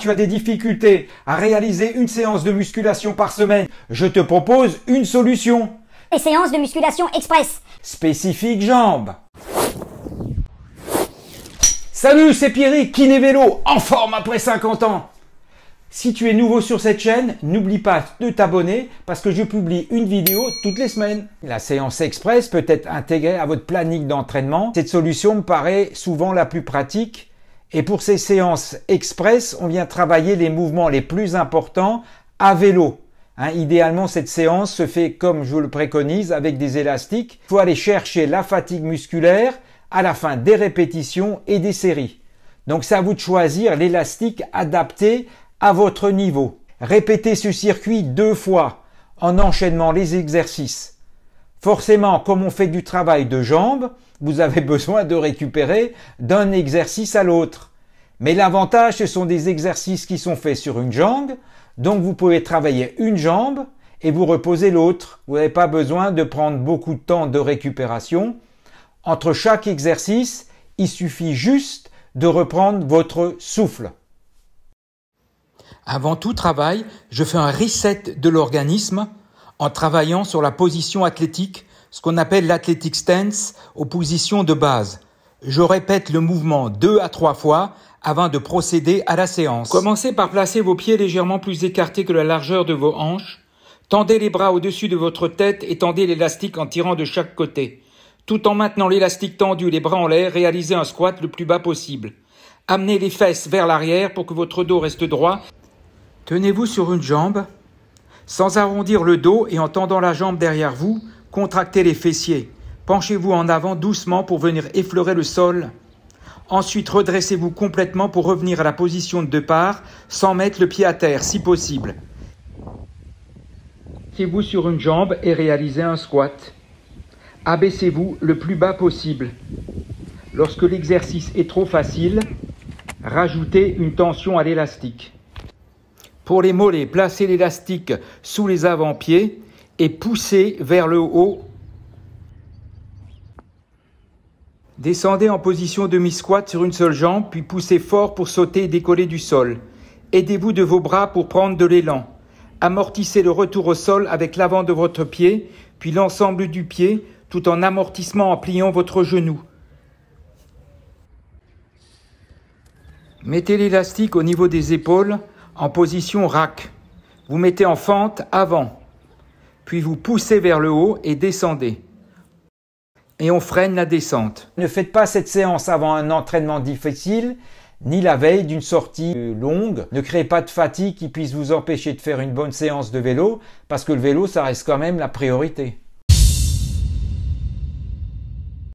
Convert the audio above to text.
tu as des difficultés à réaliser une séance de musculation par semaine, je te propose une solution. Et séance de musculation express. Spécifique jambes. Salut, c'est qui kiné vélo, en forme après 50 ans. Si tu es nouveau sur cette chaîne, n'oublie pas de t'abonner parce que je publie une vidéo toutes les semaines. La séance express peut être intégrée à votre planning d'entraînement. Cette solution me paraît souvent la plus pratique et pour ces séances express, on vient travailler les mouvements les plus importants à vélo. Hein, idéalement, cette séance se fait comme je vous le préconise avec des élastiques. Il faut aller chercher la fatigue musculaire à la fin des répétitions et des séries. Donc c'est à vous de choisir l'élastique adapté à votre niveau. Répétez ce circuit deux fois en enchaînant les exercices. Forcément, comme on fait du travail de jambes, vous avez besoin de récupérer d'un exercice à l'autre. Mais l'avantage, ce sont des exercices qui sont faits sur une jambe. Donc vous pouvez travailler une jambe et vous reposer l'autre. Vous n'avez pas besoin de prendre beaucoup de temps de récupération. Entre chaque exercice, il suffit juste de reprendre votre souffle. Avant tout travail, je fais un reset de l'organisme en travaillant sur la position athlétique, ce qu'on appelle l'athletic stance, aux positions de base. Je répète le mouvement deux à trois fois avant de procéder à la séance. Commencez par placer vos pieds légèrement plus écartés que la largeur de vos hanches. Tendez les bras au-dessus de votre tête et tendez l'élastique en tirant de chaque côté. Tout en maintenant l'élastique tendu, les bras en l'air, réalisez un squat le plus bas possible. Amenez les fesses vers l'arrière pour que votre dos reste droit. Tenez-vous sur une jambe. Sans arrondir le dos et en tendant la jambe derrière vous, contractez les fessiers. Penchez-vous en avant doucement pour venir effleurer le sol. Ensuite, redressez-vous complètement pour revenir à la position de départ sans mettre le pied à terre si possible. tenez vous sur une jambe et réalisez un squat. Abaissez-vous le plus bas possible. Lorsque l'exercice est trop facile, rajoutez une tension à l'élastique. Pour les mollets, placez l'élastique sous les avant-pieds et poussez vers le haut Descendez en position demi-squat sur une seule jambe, puis poussez fort pour sauter et décoller du sol. Aidez-vous de vos bras pour prendre de l'élan. Amortissez le retour au sol avec l'avant de votre pied, puis l'ensemble du pied, tout en amortissement en pliant votre genou. Mettez l'élastique au niveau des épaules en position rack. Vous mettez en fente avant, puis vous poussez vers le haut et descendez et on freine la descente. Ne faites pas cette séance avant un entraînement difficile ni la veille d'une sortie longue. Ne créez pas de fatigue qui puisse vous empêcher de faire une bonne séance de vélo, parce que le vélo, ça reste quand même la priorité.